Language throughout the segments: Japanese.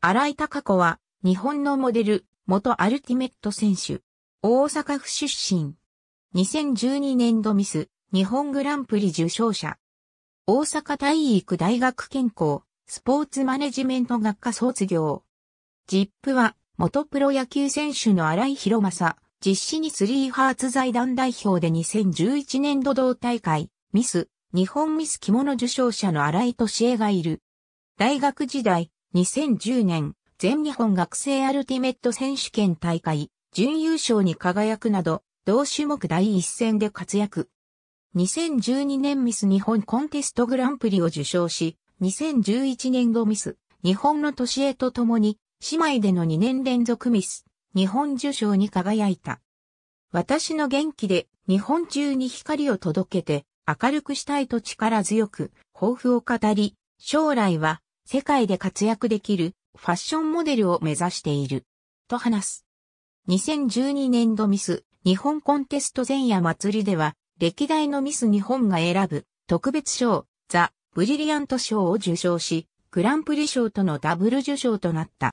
新井隆子は、日本のモデル、元アルティメット選手。大阪府出身。2012年度ミス、日本グランプリ受賞者。大阪体育大学健康、スポーツマネジメント学科卒業。ジップは、元プロ野球選手の新井博正、実施にスリーハーツ財団代表で2011年度同大会、ミス、日本ミス着物受賞者の新井敏恵がいる。大学時代、2010年、全日本学生アルティメット選手権大会、準優勝に輝くなど、同種目第一戦で活躍。2012年ミス日本コンテストグランプリを受賞し、2011年度ミス、日本の年へとともに、姉妹での2年連続ミス、日本受賞に輝いた。私の元気で日本中に光を届けて明るくしたいと力強く抱負を語り、将来は世界で活躍できるファッションモデルを目指している。と話す。2012年度ミス日本コンテスト前夜祭りでは歴代のミス日本が選ぶ特別賞ザ・ブリリアント賞を受賞しグランプリ賞とのダブル受賞となった。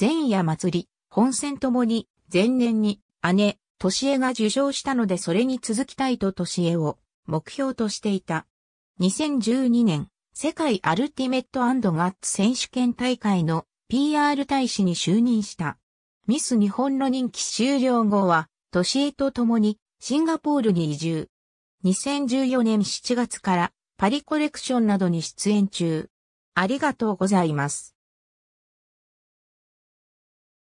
前夜祭り、本戦ともに前年に姉、としえが受賞したのでそれに続きたいととしえを目標としていた。2012年世界アルティメットガッツ選手権大会の PR 大使に就任した。ミス日本の任期終了後は、年市へと共にシンガポールに移住。2014年7月からパリコレクションなどに出演中。ありがとうございます。